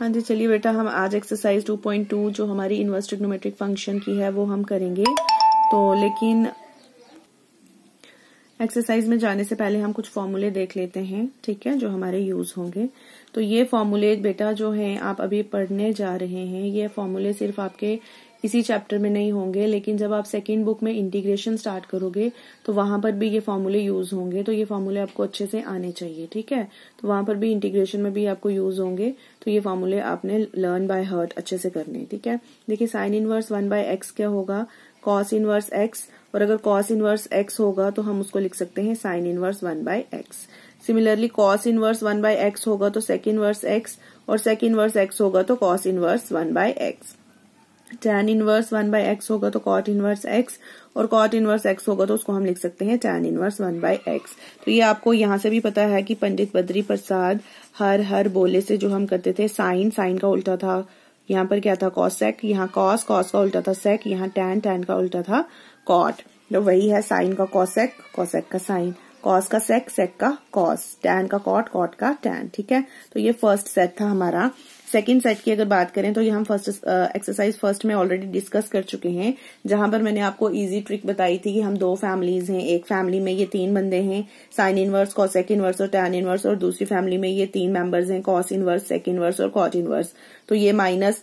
हाँ जी चलिए बेटा हम आज एक्सरसाइज 2.2 जो हमारी इन्वर्स ट्रिग्नोमेट्रिक फंक्शन की है वो हम करेंगे तो लेकिन एक्सरसाइज में जाने से पहले हम कुछ फॉर्मूले देख लेते हैं ठीक है जो हमारे यूज होंगे तो ये फॉर्मूले बेटा जो हैं आप अभी पढ़ने जा रहे हैं ये फॉर्मूले सिर्फ आपके इसी चैप्टर में नहीं होंगे लेकिन जब आप सेकेंड बुक में इंटीग्रेशन स्टार्ट करोगे तो वहां पर भी ये फॉर्मूले यूज होंगे तो ये फॉर्मूले आपको अच्छे से आने चाहिए ठीक है तो वहां पर भी इंटीग्रेशन में भी आपको यूज होंगे तो ये फॉर्मूले आपने लर्न बाय हर्ट अच्छे से करने ठीक है देखिये sine inverse one by x क्या होगा कॉस इनवर्स एक्स और अगर कॉस इनवर्स एक्स होगा तो हम उसको लिख सकते हैं sine inverse one by x similarly cos inverse one by x होगा तो सेकेंड वर्स एक्स और सेकेंड इनवर्स एक्स होगा तो cos inverse one by x tan inverse one by x होगा तो कॉट इनवर्स एक्स और कॉट इनवर्स एक्स होगा तो उसको हम लिख सकते हैं tan inverse one by x तो ये आपको यहाँ से भी पता है कि पंडित बद्री प्रसाद हर हर बोले से जो हम करते थे साइन साइन का उल्टा था यहाँ पर क्या था कॉसेक यहाँ कॉस कॉस का उल्टा था सेक यहाँ टैन टैन का उल्टा था कॉट तो वही है साइन का कॉसेक कॉसेक का साइन कॉस का सेक सेक का कॉस टैन का कॉट कॉट का टैन ठीक है तो ये फर्स्ट सेट था हमारा सेकेंड सेट की अगर बात करें तो ये हम फर्स्ट एक्सरसाइज फर्स्ट में ऑलरेडी डिस्कस कर चुके हैं जहां पर मैंने आपको इजी ट्रिक बताई थी कि हम दो फैमिलीज हैं एक फैमिली में ये तीन बंदे हैं साइन इनवर्स कॉसेक इनवर्स और टैन इनवर्स और दूसरी फैमिली में ये तीन मेंबर्स हैं कॉस इनवर्स सेक इनवर्स और कॉट इनवर्स तो ये माइनस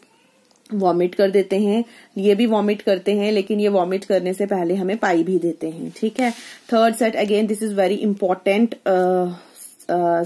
वॉमिट कर देते हैं ये भी वॉमिट करते हैं लेकिन ये वॉमिट करने से पहले हमें पाई भी देते हैं ठीक है third set again this is very important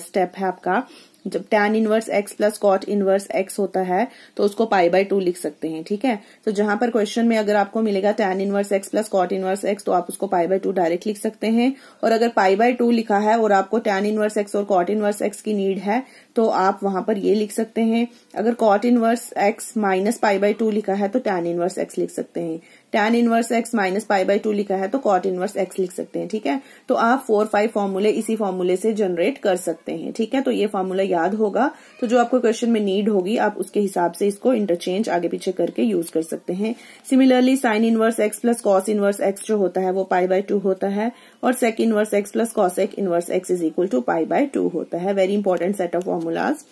step है आपका जब tan inverse x plus cot inverse x होता है तो उसको पाई बाय टू लिख सकते हैं ठीक है तो जहां पर क्वेश्चन में अगर आपको मिलेगा tan inverse x plus cot inverse x तो आप उसको पाई बाय टू डायरेक्ट लिख सकते हैं और अगर पाई बाय टू लिखा है और आपको tan इनवर्स x और कॉट इनवर्स x की नीड है तो आप वहां पर ये लिख सकते हैं अगर cot inverse x minus pi by two लिखा है तो tan इनवर्स x लिख सकते हैं tan inverse x minus pi by two लिखा है तो कॉट इनवर्स एक्स लिख सकते हैं ठीक है तो आप फोर फाइव फॉर्मूले इसी फॉर्मूले से जनरेट कर सकते हैं ठीक है तो ये फॉर्मूला याद होगा तो जो आपको क्वेश्चन में नीड होगी आप उसके हिसाब से इसको इंटरचेंज आगे पीछे करके यूज कर सकते हैं similarly sine inverse x plus cos inverse x जो होता है वो पाई बाय टू होता है और sec inverse x plus cosec inverse x is equal to pi by two होता है very important set of formulas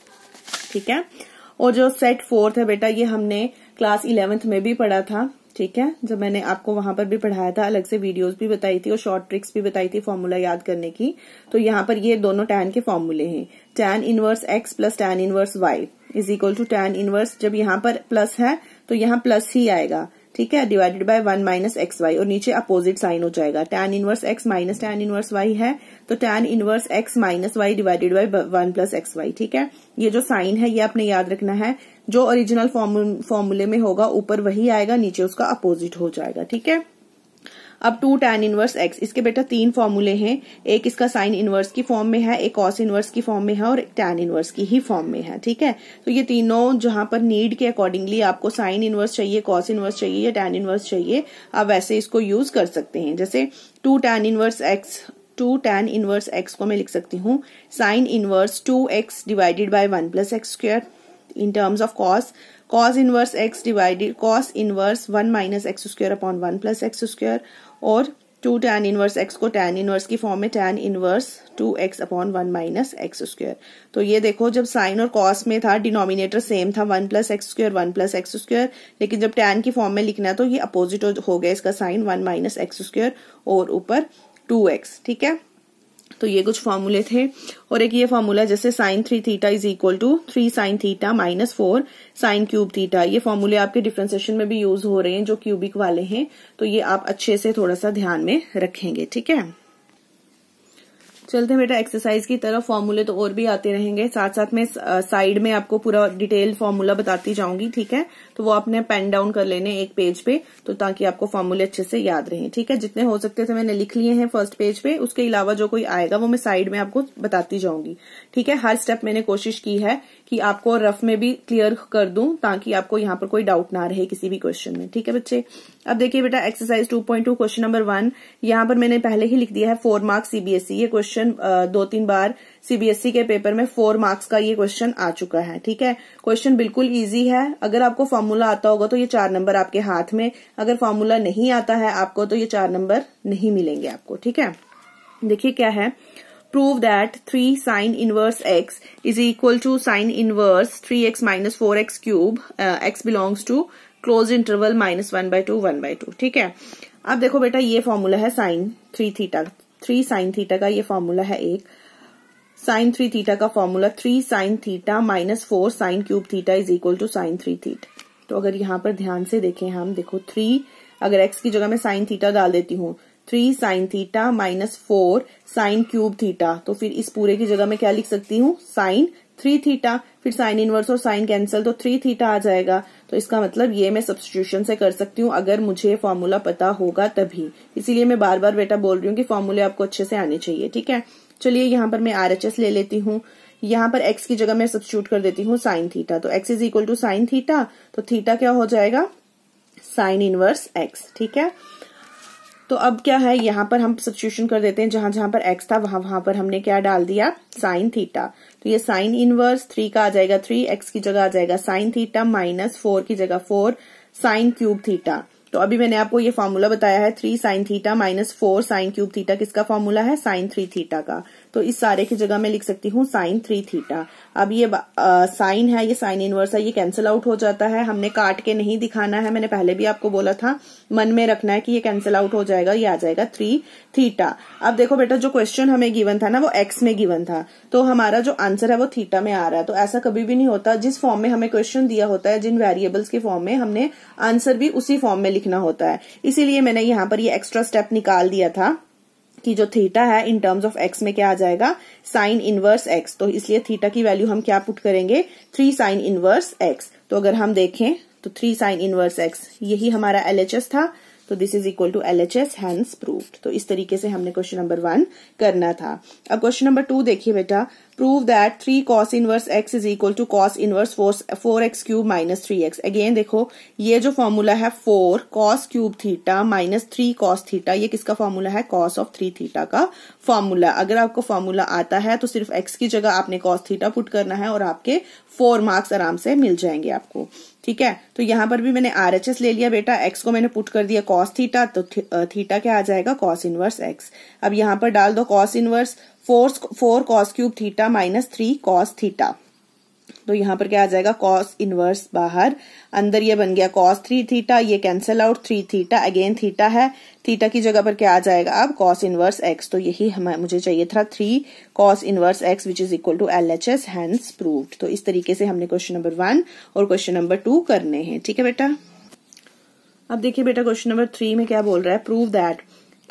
ठीक है और जो सेट फोर्थ है बेटा ये हमने क्लास इलेवेंथ में भी पढ़ा था ठीक है जब मैंने आपको वहां पर भी पढ़ाया था अलग से वीडियोस भी बताई थी और शॉर्ट ट्रिक्स भी बताई थी फॉर्मूला याद करने की तो यहाँ पर ये दोनों टैन के फॉर्मूले हैं tan inverse x plus tan inverse y is equal to tan inverse जब यहाँ पर प्लस है तो यहाँ प्लस ही आएगा ठीक है divided by one minus x y और नीचे अपोजिट साइन हो जाएगा tan inverse x minus tan inverse y है तो tan inverse x minus y divided by one plus x y ठीक है ये जो साइन है ये आपने याद रखना है जो ओरिजिनल फॉर्मूले में होगा ऊपर वही आएगा नीचे उसका अपोजिट हो जाएगा ठीक है अब टू टैन इनवर्स एक्स इसके बेटा तीन फॉर्मूले हैं एक इसका साइन इनवर्स की फॉर्म में है एक कॉस इनवर्स की फॉर्म में है और टैन इनवर्स की ही फॉर्म में है ठीक है तो ये तीनों जहां पर नीड के अकॉर्डिंगली आपको साइन इनवर्स चाहिए कॉस इनवर्स चाहिए या टैन इनवर्स चाहिए आप वैसे इसको यूज कर सकते हैं जैसे two tan inverse x two tan inverse x को मैं लिख सकती हूँ sine inverse two x divided by one plus x square in terms of cos cos inverse x divided cos inverse 1 minus x square upon 1 plus x square और 2 tan inverse x को tan inverse की form में tan inverse 2x upon one minus x square तो ये देखो जब sign और cos में था डिनोमिनेटर सेम था 1 plus x square one plus x square लेकिन जब tan की फॉर्म में लिखना है तो ये अपोजिट हो गया इसका साइन 1 माइनस एक्स स्क्र और ऊपर 2x ठीक है तो ये कुछ फॉर्मूले थे और एक ये फॉर्मूला जैसे sine three theta is equal to three sine theta minus four sine cube theta ये फॉर्मूले आपके डिफ्रेंसिएशन में भी यूज हो रहे हैं जो क्यूबिक वाले हैं तो ये आप अच्छे से थोड़ा सा ध्यान में रखेंगे ठीक है चलते हैं बेटा एक्सरसाइज की तरफ फॉर्मूले तो और भी आते रहेंगे साथ साथ में साइड में आपको पूरा डिटेल फॉर्मूला बताती जाऊंगी ठीक है तो वो आपने पेन डाउन कर लेने एक पेज पे तो ताकि आपको फॉर्मूले अच्छे से याद रहे ठीक है जितने हो सकते थे मैंने लिख लिए हैं फर्स्ट पेज पे उसके अलावा जो कोई आएगा वो मैं साइड में आपको बताती जाऊंगी ठीक है हर स्टेप मैंने कोशिश की है कि आपको रफ में भी क्लियर कर दूं ताकि आपको यहाँ पर कोई डाउट ना रहे किसी भी क्वेश्चन में ठीक है बच्चे अब देखिए बेटा एक्सरसाइज 2.2 क्वेश्चन नंबर वन यहाँ पर मैंने पहले ही लिख दिया है फोर मार्क्स सीबीएसई ये क्वेश्चन दो तीन बार सीबीएसई e के पेपर में फोर मार्क्स का ये क्वेश्चन आ चुका है ठीक है क्वेश्चन बिल्कुल ईजी है अगर आपको फॉर्मूला आता होगा तो ये चार नंबर आपके हाथ में अगर फॉर्मूला नहीं आता है आपको तो ये चार नंबर नहीं मिलेंगे आपको ठीक है देखिए क्या है prove that 3 sine inverse x is equal to sine inverse 3x minus 4x cube uh, x belongs to close interval minus one by two one by two ठीक है अब देखो बेटा ये फॉर्मूला है sine three theta three sine theta का ये formula है एक साइन थ्री थीटा का formula three sine theta minus four sine cube theta is equal to sine three theta तो अगर यहां पर ध्यान से देखें हम देखो थ्री अगर एक्स की जगह मैं साइन थीटा डाल देती हूँ three sine theta minus four sine cube theta तो फिर इस पूरे की जगह मैं क्या लिख सकती हूँ साइन थ्री थीटा फिर साइन इनवर्स और साइन कैंसिल तो थ्री थीटा आ जाएगा तो इसका मतलब ये मैं सब्सटीट्यूशन से कर सकती हूँ अगर मुझे फॉर्मूला पता होगा तभी इसीलिए मैं बार बार बेटा बोल रही हूँ कि फॉर्मूले आपको अच्छे से आने चाहिए ठीक है चलिए यहाँ पर मैं आर एच एस ले लेती हूँ यहाँ पर एक्स की जगह मैं सब्सिट्यूट कर देती हूँ साइन थीटा तो x is equal to sine theta तो थीटा क्या हो जाएगा साइन इनवर्स एक्स ठीक है तो अब क्या है यहां पर हम सब्सिट्यूशन कर देते हैं जहां जहां पर एक्स था वहां वहां पर हमने क्या डाल दिया साइन थीटा तो ये साइन इनवर्स थ्री का आ जाएगा थ्री एक्स की जगह आ जाएगा साइन थीटा माइनस फोर की जगह फोर साइन क्यूब थीटा तो अभी मैंने आपको ये फॉर्मूला बताया है three sine theta minus four sine cube theta किसका फॉर्मूला है साइन थ्री थीटा का तो इस सारे की जगह मैं लिख सकती हूँ साइन थ्री थीटा अब ये साइन है ये साइन इनवर्स है ये कैंसिल आउट हो जाता है हमने काट के नहीं दिखाना है मैंने पहले भी आपको बोला था मन में रखना है कि ये कैंसिल आउट हो जाएगा ये आ जाएगा थ्री थीटा अब देखो बेटा जो क्वेश्चन हमें गिवन था ना वो एक्स में गिवन था तो हमारा जो आंसर है वो थीटा में आ रहा है तो ऐसा कभी भी नहीं होता जिस फॉर्म में हमें क्वेश्चन दिया होता है जिन वेरिएबल्स के फॉर्म में हमने आंसर भी उसी फॉर्म में लिखना होता है इसीलिए मैंने यहां पर ये एक्स्ट्रा स्टेप निकाल दिया था कि जो थीटा है इन टर्म्स ऑफ एक्स में क्या आ जाएगा साइन इनवर्स एक्स तो इसलिए थीटा की वैल्यू हम क्या पुट करेंगे थ्री साइन इनवर्स एक्स तो अगर हम देखें तो थ्री साइन इनवर्स एक्स यही हमारा एलएचएस था तो this is equal to L H S hence proof तो इस तरीके से हमने क्वेश्चन नंबर वन करना था अब क्वेश्चन नंबर टू देखिए बेटा prove that 3 cos inverse x is equal to cos inverse 4 four x cube minus three x again देखो ये जो फॉर्मूला है four cos cube theta minus three cos theta ये किसका फॉर्मूला है cos ऑफ थ्री थीटा का formula अगर आपको फॉर्मूला आता है तो सिर्फ एक्स की जगह आपने कॉस थीटा पुट करना है और आपके फोर मार्क्स आराम से मिल जाएंगे आपको ठीक है तो यहां पर भी मैंने आर एच एस ले लिया बेटा एक्स को मैंने पुट कर दिया कॉस थीटा तो थीटा क्या आ जाएगा कॉस इनवर्स एक्स अब यहां पर डाल दो cos inverse four four cos cube theta minus three cos theta तो यहां पर क्या आ जाएगा कॉस इनवर्स बाहर अंदर ये बन गया कॉस थ्री थीटा ये cancel out three theta again theta है थीटा की जगह पर क्या आ जाएगा अब कॉस इनवर्स एक्स तो यही हमें मुझे चाहिए था three cos inverse x which is equal to L H S hence proved तो इस तरीके से हमने क्वेश्चन नंबर वन और क्वेश्चन नंबर टू करने हैं ठीक है बेटा अब देखिए बेटा क्वेश्चन नंबर थ्री में क्या बोल रहा है prove that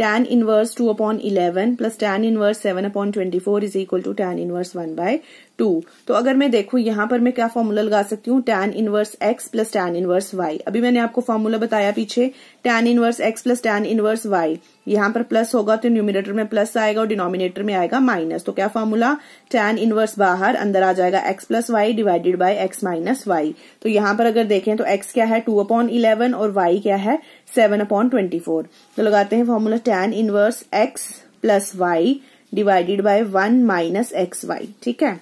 tan inverse 2 upon 11 प्लस tan inverse 7 upon 24 is equal to tan inverse 1 by 2 तो अगर मैं देखू यहां पर मैं क्या फॉर्मूला लगा सकती हूँ tan inverse x plus tan inverse y अभी मैंने आपको फॉर्मूला बताया पीछे tan inverse x plus tan inverse y यहां पर प्लस होगा तो न्यूमिनेटर में प्लस आएगा और डिनोमिनेटर में आएगा माइनस तो क्या फॉर्मूला tan इनवर्स बाहर अंदर आ जाएगा x plus y divided by x minus y तो यहां पर अगर देखें तो x क्या है टू अपॉन इलेवन और y क्या है सेवन अपॉन ट्वेंटी फोर तो लगाते हैं formula tan inverse x plus y divided by one minus x y ठीक है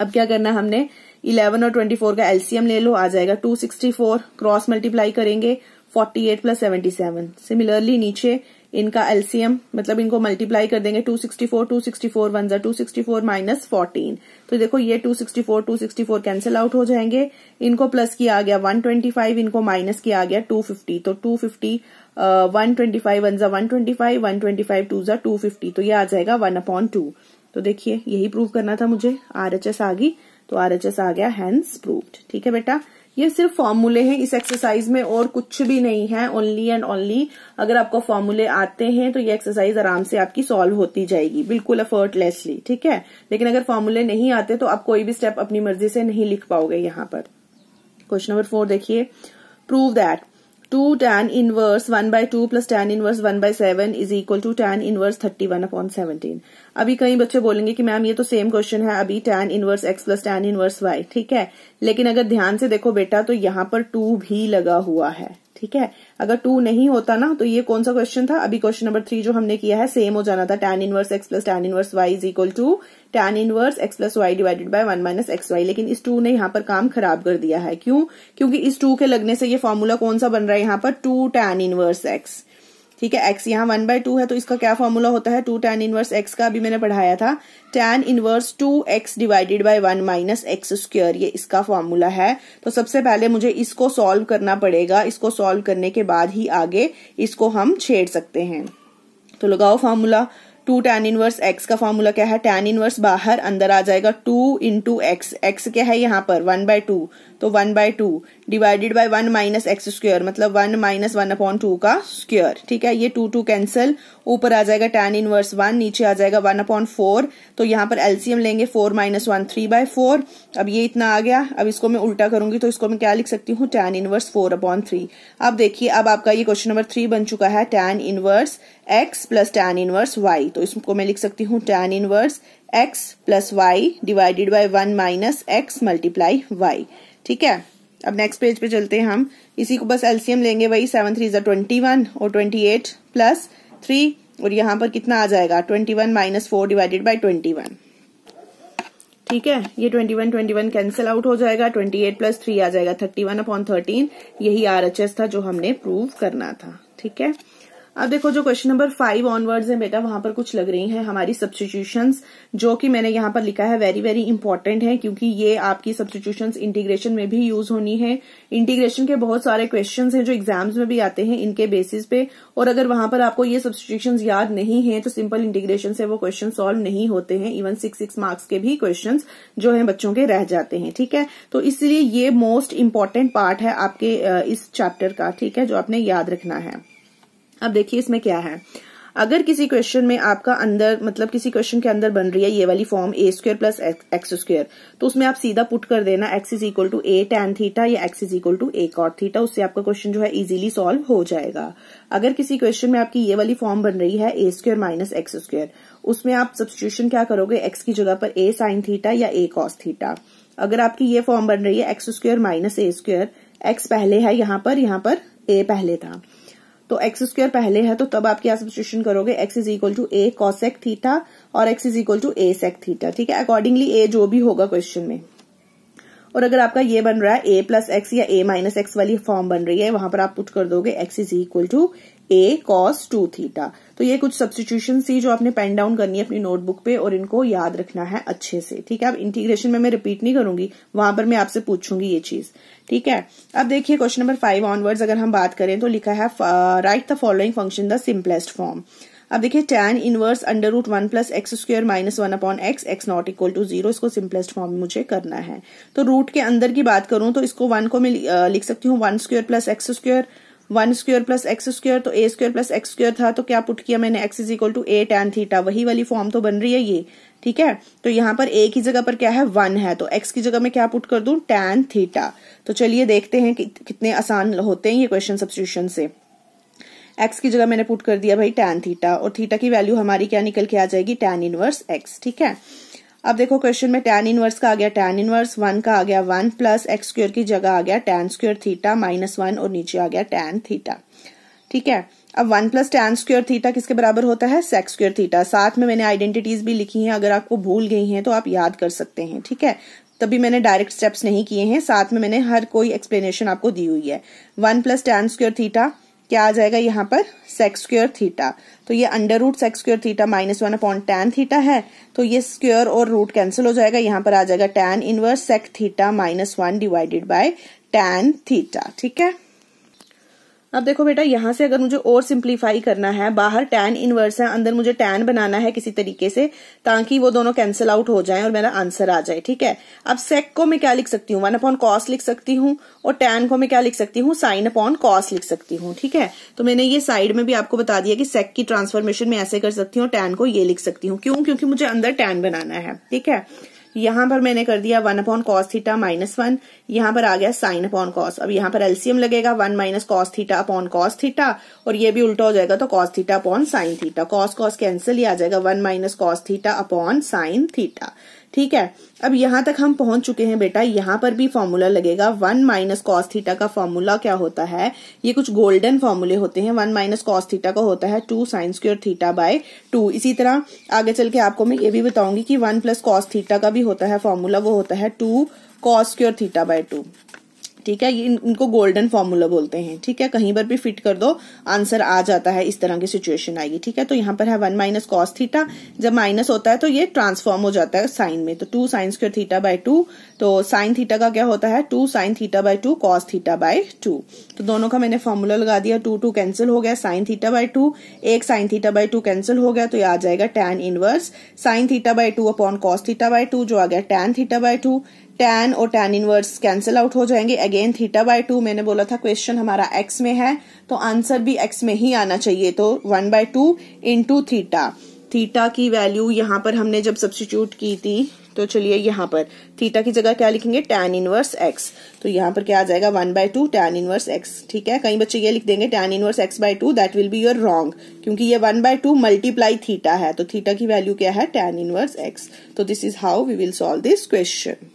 अब क्या करना हमने इलेवन और ट्वेंटी फोर का एलसीएम ले लो आ जाएगा two sixty four cross multiply करेंगे forty eight plus seventy seven similarly नीचे इनका एलसीएम मतलब इनको मल्टीप्लाई कर देंगे 264 264 वन जर two sixty four minus fourteen तो देखो ये 264 264 कैंसिल आउट हो जाएंगे इनको प्लस किया आ गया 125 इनको माइनस किया आ गया 250 तो 250 fifty one twenty five one जा one twenty five one twenty five two जा टू फिफ्टी तो ये आ जाएगा वन अपॉन टू तो देखिए यही प्रूव करना था मुझे आरएचएस आ गई तो आरएचएस आ गया हैंड्स प्रूव्ड ठीक है बेटा ये सिर्फ फॉर्मूले हैं इस एक्सरसाइज में और कुछ भी नहीं है ओनली एंड ओनली अगर आपको फॉर्मूले आते हैं तो ये एक्सरसाइज आराम से आपकी सॉल्व होती जाएगी बिल्कुल अफर्टलेसली ठीक है लेकिन अगर फॉर्मूले नहीं आते तो आप कोई भी स्टेप अपनी मर्जी से नहीं लिख पाओगे यहां पर क्वेश्चन नंबर फोर देखिए prove that two tan inverse one by two plus tan inverse one by seven is equal to tan inverse thirty one upon seventeen अभी कई बच्चे बोलेंगे कि मैम ये तो सेम क्वेश्चन है अभी tan inverse x plus tan inverse y ठीक है लेकिन अगर ध्यान से देखो बेटा तो यहां पर टू भी लगा हुआ है ठीक है अगर टू नहीं होता ना तो ये कौन सा क्वेश्चन था अभी क्वेश्चन नंबर थ्री जो हमने किया है सेम हो जाना था tan inverse x plus tan inverse y is equal to tan inverse x plus y divided by one minus x y लेकिन इस टू ने यहाँ पर काम खराब कर दिया है क्यों क्योंकि इस टू के लगने से ये फॉर्मूला कौन सा बन रहा है यहाँ पर टू टेन इनवर्स एक्स ठीक है x यहाँ वन बाय टू है तो इसका क्या फॉर्मूला होता है टू टैन इनवर्स x का अभी मैंने पढ़ाया था tan inverse two x divided by one minus x square ये इसका फॉर्मूला है तो सबसे पहले मुझे इसको सॉल्व करना पड़ेगा इसको सॉल्व करने के बाद ही आगे इसको हम छेड़ सकते हैं तो लगाओ formula two tan inverse x का फॉर्मूला क्या है टैन इनवर्स बाहर अंदर आ जाएगा टू इंटू एक्स एक्स क्या है यहाँ पर वन बाय टू तो one by two divided by one minus x square मतलब one minus one upon two का स्क्वेयर ठीक है ये टू टू कैंसिल ऊपर आ जाएगा टेन इनवर्स वन नीचे आ जाएगा वन अपॉन फोर तो यहाँ पर एलसीएम लेंगे four minus one three by four अब ये इतना आ गया अब इसको मैं उल्टा करूंगी तो इसको मैं क्या लिख सकती हूँ tan inverse four upon three अब देखिए अब आपका ये क्वेश्चन नंबर थ्री बन चुका है tan inverse x plus tan inverse y तो इसको मैं लिख सकती हूँ tan inverse x plus y divided by one minus x multiply y ठीक है अब नेक्स्ट पेज पे चलते हैं हम इसी को बस एलसीएम लेंगे भाई सेवन थ्री जो ट्वेंटी वन और ट्वेंटी एट प्लस थ्री और यहां पर कितना आ जाएगा twenty one minus four divided by twenty one ठीक है ये twenty one twenty one cancel out हो जाएगा ट्वेंटी एट प्लस थ्री आ जाएगा थर्टी वन अपॉन थर्टीन यही एस था जो हमने प्रूव करना था ठीक है अब देखो जो क्वेश्चन नंबर फाइव ऑनवर्ड्स है बेटा वहां पर कुछ लग रही हैं हमारी सब्सटीट्यूशन जो कि मैंने यहाँ पर लिखा है वेरी वेरी इंपॉर्टेंट है क्योंकि ये आपकी सब्सटीट्यूशन इंटीग्रेशन में भी यूज होनी है इंटीग्रेशन के बहुत सारे क्वेश्चन हैं जो एग्जाम्स में भी आते हैं इनके बेसिस पे और अगर वहां पर आपको ये सब्सटीट्यूशन याद नहीं है तो सिंपल इंटीग्रेशन से वो क्वेश्चन सोल्व नहीं होते हैं इवन सिक्स सिक्स मार्क्स के भी क्वेश्चन जो है बच्चों के रह जाते हैं ठीक है तो इसलिए ये मोस्ट इम्पॉर्टेंट पार्ट है आपके इस चैप्टर का ठीक है जो आपने याद रखना है अब देखिए इसमें क्या है अगर किसी क्वेश्चन में आपका अंदर मतलब किसी क्वेश्चन के अंदर बन रही है ये वाली form a square plus x square तो उसमें आप सीधा पुट कर देना x is equal to a tan theta या x is equal to a cot theta उससे आपका क्वेश्चन जो है इजीली सॉल्व हो जाएगा अगर किसी क्वेश्चन में आपकी ये वाली फॉर्म बन रही है a square minus x square उसमें आप सब्सिट्यूशन क्या करोगे एक्स की जगह पर ए साइन थीटा या ए कॉस थीटा अगर आपकी ये फॉर्म बन रही है x square minus a square x पहले है यहां पर यहां पर ए पहले था तो एक्स स्क्वेयर पहले है तो तब आप क्या सब्सिट्यूशन करोगे x is equal to a cosec theta और x is equal to a sec theta ठीक है अकॉर्डिंगली ए जो भी होगा क्वेश्चन में और अगर आपका ये बन रहा है ए प्लस एक्स या ए माइनस एक्स वाली फॉर्म बन रही है वहां पर आप पुट कर दोगे x is equal to a cos two theta तो ये कुछ सब्सटीट्यूशन थी जो आपने पेन डाउन करनी है अपनी नोटबुक पे और इनको याद रखना है अच्छे से ठीक है अब इंटीग्रेशन में मैं रिपीट नहीं करूंगी वहां पर मैं आपसे पूछूंगी ये चीज ठीक है अब देखिए क्वेश्चन नंबर फाइव ऑनवर्ड्स अगर हम बात करें तो लिखा है write the following function the simplest form अब देखिए tan inverse under root one plus x square minus one upon x x not equal to zero इसको सिंपलेस्ट फॉर्म में मुझे करना है तो रूट के अंदर की बात करूं तो इसको वन को मैं uh, लिख सकती हूँ one square plus x square one square plus x square तो a square plus x square था तो क्या पुट किया मैंने x is equal to a tan theta वही वाली फॉर्म तो बन रही है ये ठीक है तो यहाँ पर ए की जगह पर क्या है वन है तो एक्स की जगह मैं क्या पुट कर दू टेन थीटा तो चलिए देखते हैं कि कितने आसान होते हैं ये क्वेश्चन सब्सिट्यूशन से एक्स की जगह मैंने पुट कर दिया भाई टेन थीटा और थीटा की वैल्यू हमारी क्या निकल के आ जाएगी टेन इनवर्स एक्स ठीक है अब देखो क्वेश्चन में टेन इनवर्स का आ गया टेन इनवर्स वन का आ गया वन प्लस एक्स स्क्र की जगह आ गया tan square theta minus one और नीचे आ गया टेन थीटा ठीक है अब one plus tan square theta किसके बराबर होता है सेक्स स्क्र थीटा साथ में मैंने आइडेंटिटीज भी लिखी हैं अगर आपको भूल गई हैं तो आप याद कर सकते हैं ठीक है तभी मैंने डायरेक्ट स्टेप्स नहीं किए हैं साथ में मैंने हर कोई एक्सप्लेनेशन आपको दी हुई है one plus tan square theta क्या आ जाएगा यहाँ पर सेक्स स्क्र थीटा तो ये under root sec square theta minus one upon tan theta है तो ये स्क्र और रूट कैंसिल हो जाएगा यहाँ पर आ जाएगा tan inverse sec theta minus one divided by tan theta ठीक है अब देखो बेटा यहां से अगर मुझे और सिंप्लीफाई करना है बाहर टैन इनवर्स है अंदर मुझे टैन बनाना है किसी तरीके से ताकि वो दोनों कैंसिल आउट हो जाए और मेरा आंसर आ जाए ठीक है अब सेक को मैं क्या लिख सकती हूँ वन अपॉन कॉस लिख सकती हूँ और टैन को मैं क्या लिख सकती हूँ साइन अपॉन कॉस लिख सकती हूँ ठीक है तो मैंने ये साइड में भी आपको बता दिया कि सेक की ट्रांसफॉर्मेशन में ऐसे कर सकती हूँ टैन को ये लिख सकती हूँ क्यों क्योंकि मुझे अंदर टैन बनाना है ठीक है यहां पर मैंने कर दिया one upon cos theta minus one यहां पर आ गया साइन अपॉन कॉस अब यहां पर एलसीएम लगेगा one minus cos theta upon cos theta और ये भी उल्टा हो जाएगा तो cos theta upon sine theta cos cos cancel ही आ जाएगा one minus cos theta upon sine theta ठीक है अब यहां तक हम पहुंच चुके हैं बेटा यहां पर भी फॉर्मूला लगेगा वन माइनस कॉस्थीटा थीटा का फॉर्मूला क्या होता है ये कुछ गोल्डन फॉर्मूले होते हैं वन माइनस कॉस्थीटा थीटा का होता है two sine square theta by two इसी तरह आगे चल के आपको मैं ये भी बताऊंगी कि वन प्लस कॉस्थीटा का भी होता है फॉर्मूला वो होता है two cos theta by two ठीक है इन, इनको गोल्डन फॉर्मूला बोलते हैं ठीक है कहीं पर भी फिट कर दो आंसर आ जाता है इस तरह की सिचुएशन आएगी ठीक है तो यहाँ पर है वन माइनस कॉस थीटा जब माइनस होता है तो ये ट्रांसफॉर्म हो जाता है साइन में तो two sine square theta by two तो साइन थीटा का क्या होता है two sine theta by two cos theta by two तो दोनों का मैंने फॉर्मूला लगा दिया टू टू कैंसिल हो गया साइन थीटा बाय टू एक sine theta by two cancel हो गया तो ये आ जाएगा tan inverse sine theta by two upon cos theta by two जो आ गया tan theta by two tan और टेन इनवर्स कैंसिल आउट हो जाएंगे अगेन थीटा बाय टू मैंने बोला था क्वेश्चन हमारा एक्स में है तो आंसर भी एक्स में ही आना चाहिए तो one by two into theta theta की वैल्यू यहाँ पर हमने जब सब्सटीट्यूट की थी तो चलिए यहाँ पर थीटा की जगह क्या लिखेंगे टेन इनवर्स एक्स तो यहाँ पर क्या आ जाएगा one by two tan inverse x ठीक है कई बच्चे ये लिख देंगे tan inverse x by two that will be your wrong क्योंकि ये one by two multiply theta है तो थीटा की वैल्यू क्या है टेन इनवर्स एक्स तो this is how we will solve this question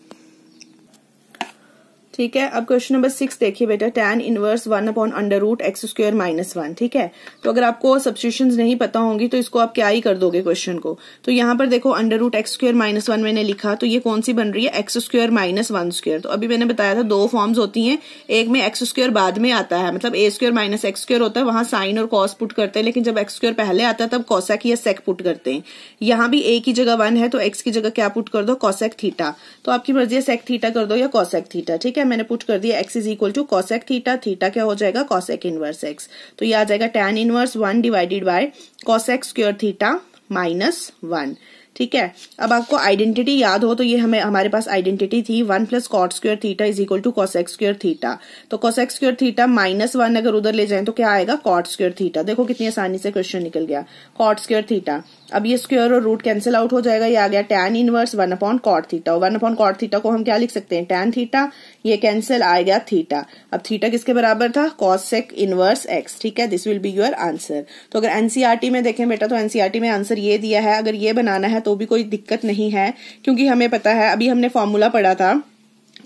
ठीक है अब क्वेश्चन नंबर सिक्स देखिए बेटा tan inverse one upon under root x square minus one ठीक है तो अगर आपको सब्सिट्यूशन नहीं पता होंगी तो इसको आप क्या ही कर दोगे क्वेश्चन को तो यहाँ पर देखो under root x square minus one मैंने लिखा तो ये कौन सी बन रही है x square minus one square तो अभी मैंने बताया था दो फॉर्म्स होती हैं एक में एक्स स्क्र बाद में आता है मतलब a square minus x square होता है वहां साइन और कॉस पुट करते हैं लेकिन जब एक्स स्क्र पहले आता है तब कॉसेक या सेक पुट करते हैं यहां भी ए की जगह वन है तो एक्स की जगह क्या पुट कर दो कॉसेक थीटा तो आपकी मर्जी है सेक थीटा कर दो या कॉसेक थीटा ठीक है मैंने पुट कर दिया x is equal to cosec theta theta क्या हो जाएगा कॉसेक इनवर्स एक्स तो ये आ जाएगा tan inverse one divided by cosec square theta minus one ठीक है अब आपको आइडेंटिटी याद हो तो ये हमें हमारे पास आइडेंटिटी थी one plus cot square theta is equal to cosec square theta तो cosec square theta minus one अगर उधर ले जाए तो क्या आएगा कॉट स्क्र थीटा देखो कितनी आसानी से क्वेश्चन निकल गया कॉट स्क्र थीटा अब ये स्क्वायर और रूट कैंसिल आउट हो जाएगा ये आ गया tan inverse one upon cot theta one upon cot theta को हम क्या लिख सकते हैं टैन थीटा ये कैंसिल आ गया थीटा अब थीटा किसके बराबर था कॉसेक इनवर्स एक्स ठीक है this will be your answer तो अगर एनसीआरटी e में देखें बेटा तो एनसीआरटी e में आंसर ये दिया है अगर ये बनाना है तो भी कोई दिक्कत नहीं है क्योंकि हमें पता है अभी हमने फॉर्मूला पढ़ा था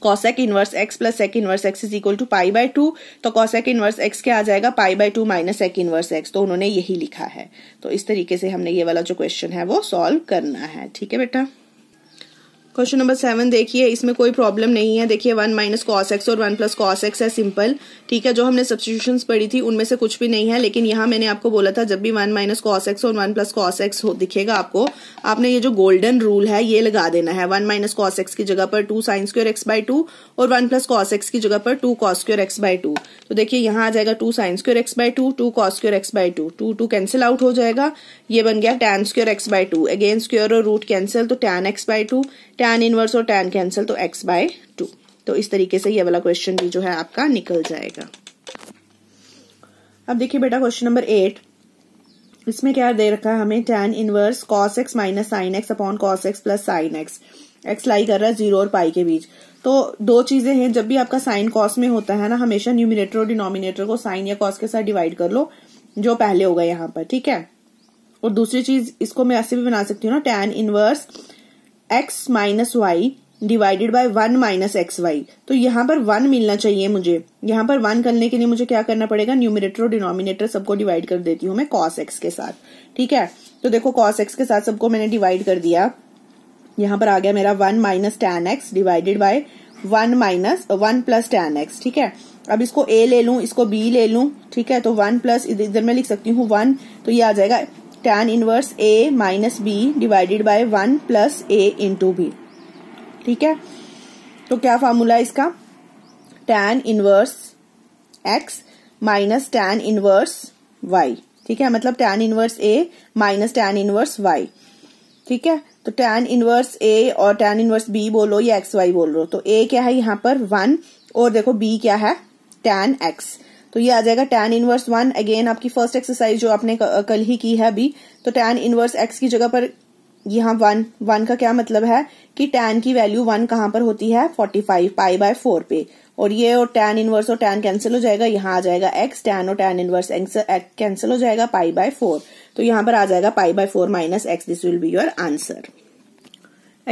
cosec inverse x plus sec inverse x is equal to pi by two तो कॉसेक इनवर्स एक्स क्या आ जाएगा pi by two minus sec inverse x तो उन्होंने यही लिखा है तो इस तरीके से हमने ये वाला जो क्वेश्चन है वो सॉल्व करना है ठीक है बेटा क्वेश्चन नंबर सेवन देखिए इसमें कोई प्रॉब्लम नहीं है देखिए वन माइनस कॉस एक्स और वन प्लस कॉस एक्स है सिंपल ठीक है जो हमने सब्सिट्यूशन पढ़ी थी उनमें से कुछ भी नहीं है लेकिन यहाँ मैंने आपको बोला था जब भी वन माइनस कॉस एक्स और वन प्लस कॉस एक्स दिखेगा आपको आपने ये जो गोल्डन रूल है ये लगा देना है वन माइनस कॉस एक्स की जगह पर two sine square x by two और वन प्लस कॉस एक्स की जगह पर two cos square x by two तो देखिए यहाँ आ जाएगा two sine square x by two two cos square x by two two two cancel out हो जाएगा ये बन गया tan square x by two again square और रूट कैंसिल तो tan x by two tan inverse और tan cancel तो x by two तो इस तरीके से ये वाला क्वेश्चन भी जो है आपका निकल जाएगा अब देखिए बेटा क्वेश्चन नंबर एट इसमें क्या दे रखा है हमें tan inverse cos x minus sine x upon cos x plus sine x x lie कर रहा है जीरो और पाई के बीच तो दो चीजें हैं जब भी आपका साइन कॉस में होता है ना हमेशा न्यूमिनेटर और डिनोमिनेटर को साइन या कॉस के साथ डिवाइड कर लो जो पहले होगा यहाँ पर ठीक है और दूसरी चीज इसको मैं ऐसे भी बना सकती हूँ ना tan inverse x minus y divided by one minus x y तो यहाँ पर वन मिलना चाहिए मुझे यहाँ पर वन करने के लिए मुझे क्या करना पड़ेगा न्यूमिनेटर और डिनोमिनेटर सबको डिवाइड कर देती हूँ मैं कॉस एक्स के साथ ठीक है तो देखो कॉस एक्स के साथ सबको मैंने डिवाइड कर दिया यहाँ पर आ गया मेरा one minus tan x divided by one minus one plus tan x ठीक है अब इसको ए ले लू इसको बी ले लू ठीक है तो वन प्लस इधर मैं लिख सकती हूँ वन तो ये आ जाएगा tan inverse a minus b divided by one plus a into b ठीक है तो क्या फार्मूला इसका tan inverse x minus tan inverse y ठीक है मतलब tan inverse a minus tan inverse y ठीक है तो टैन इनवर्स ए और टैन इनवर्स बी बोलो या एक्स वाई बोल रहे हो तो ए क्या है यहां पर वन और देखो बी क्या है टैन एक्स तो ये आ जाएगा tan इनवर्स वन अगेन आपकी फर्स्ट एक्सरसाइज जो आपने कल ही की है अभी तो tan इनवर्स x की जगह पर यहाँ वन वन का क्या मतलब है कि tan की वैल्यू वन कहां पर होती है forty five pi by four पे और ये और tan इनवर्स और tan कैंसिल हो जाएगा यहाँ आ जाएगा x tan और tan इनवर्स कैंसिल uh, हो जाएगा पाई बाय फोर तो यहाँ पर आ जाएगा pi by four minus x this will be your answer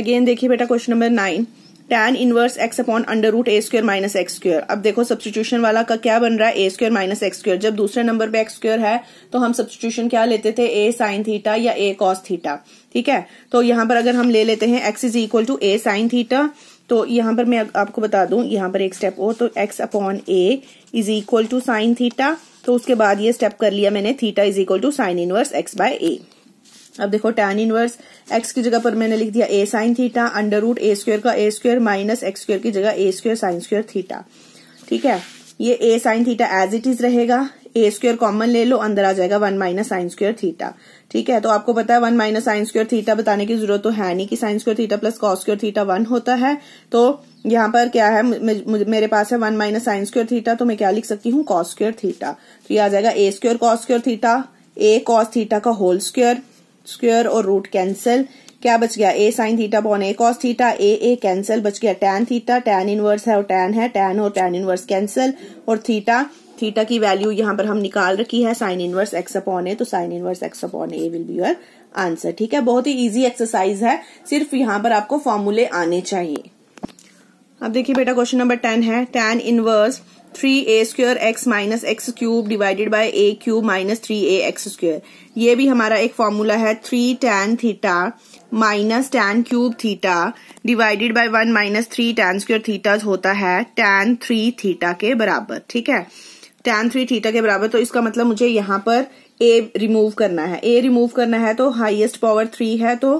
again देखिए बेटा question number nine tan inverse x upon under root a square minus x square अब देखो सब्सटीट्यूशन वाला का क्या बन रहा है a square minus x square जब दूसरे नंबर पे एक्स स्क्र है तो हम सब्सटीट्यूशन क्या लेते थे ए साइन थीटा या ए कॉस थीटा ठीक है तो यहां पर अगर हम ले लेते हैं x is equal to a sine theta तो यहां पर मैं आपको बता दू यहां पर एक स्टेप और तो x upon a is equal to sine theta तो उसके बाद ये स्टेप कर लिया मैंने theta is equal to sine inverse x by a अब देखो टेन इनवर्स एक्स की जगह पर मैंने लिख दिया a sine theta under root a square का a square minus x square की जगह a square sine square theta ठीक है ये a sine theta as it is रहेगा ए स्क्र कॉमन ले लो अंदर आ जाएगा one minus sine square theta ठीक है तो आपको पता है one minus sine square theta बताने की जरूरत तो है नहीं कि sine square theta plus cos theta one होता है तो यहाँ पर क्या है मेरे पास है one minus sine square theta तो मैं क्या लिख सकती हूँ कॉस थीटा तो ये आ जाएगा a square cos theta a cos theta का होल स्क्र स्क्वेयर और रूट कैंसिल क्या बच गया a sine theta upon a cos theta a a cancel बच गया टेन थीटा टेन इनवर्स है और टेन है टेन और टेन इनवर्स कैंसिल और थीटा थीटा की वैल्यू यहाँ पर हम निकाल रखी है sine inverse x upon a तो sine inverse x upon a will be your answer ठीक है बहुत ही इजी एक्सरसाइज है सिर्फ यहाँ पर आपको फॉर्मूले आने चाहिए अब देखिए बेटा क्वेश्चन नंबर टेन है tan inverse three a square x minus x cube divided by a cube minus three a x square ये भी हमारा एक फॉर्मूला है three tan theta minus tan cube theta divided by one minus three tan square theta होता है ten three theta के बराबर ठीक है टेन थ्री थीटा के बराबर तो इसका मतलब मुझे यहां पर ए रिमूव करना है ए रिमूव करना है तो हाइएस्ट पावर थ्री है तो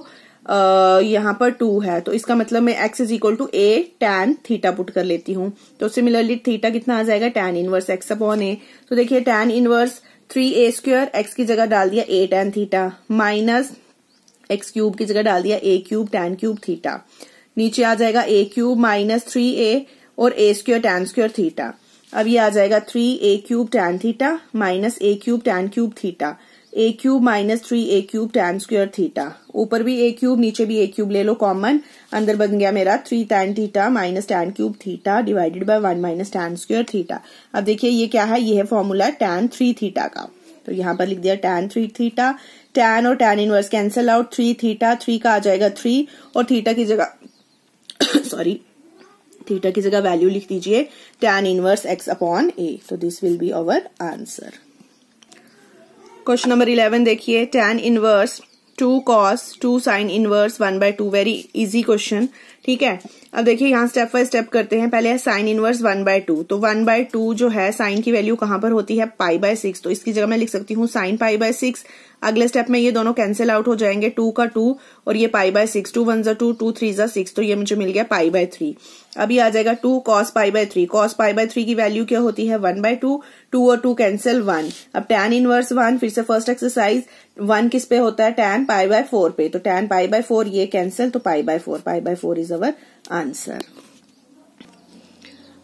यहाँ पर टू है तो इसका मतलब मैं x is equal to a tan theta put कर लेती हूँ तो सिमिलरली थीटा कितना आ जाएगा tan inverse x upon a तो देखिए tan inverse three a square x की जगह डाल दिया a tan theta minus x cube की जगह डाल दिया a cube tan cube theta नीचे आ जाएगा a cube minus three a और a square tan square theta अब ये आ जाएगा three a cube tan theta minus a cube tan cube theta a cube minus three a cube tan square theta ऊपर भी ए क्यूब नीचे भी ए cube ले लो कॉमन अंदर बन गया मेरा three tan theta minus tan cube theta divided by one minus tan square theta अब देखिए ये क्या है ये है फॉर्मूला टेन थ्री थीटा का तो यहाँ पर लिख दिया टेन थ्री थीटा टेन और tan inverse cancel out three theta three का आ जाएगा थ्री और थीटा की जगह सॉरी थीटा की जगह वैल्यू लिख दीजिए tan inverse x upon a तो this will be our answer question number eleven देखिए tan inverse two cos two sine inverse one by two very easy question ठीक है अब देखिए यहाँ स्टेप बाय स्टेप करते हैं पहले है sine inverse one by two तो वन बाय टू जो है साइन की वैल्यू कहां पर होती है पाई बाय सिक्स तो इसकी जगह मैं लिख सकती हूँ साइन पाई बाय सिक्स अगले स्टेप में ये दोनों कैंसिल आउट हो जाएंगे टू का टू और ये pi by six two one जो टू टू थ्री जो सिक्स तो ये मुझे मिल गया पाई बाय थ्री अब ये आ जाएगा two cos pi by three cos pi by three की वैल्यू क्या होती है वन बाय टू टू और टू कैंसिल वन अब टेन इनवर्स वन फिर से फर्स्ट एक्सरसाइज वन किस पे होता है टेन पाई बाय फोर पे तो टेन पाई बाय फोर ये कैंसिल तो pi by four pi by four is our answer.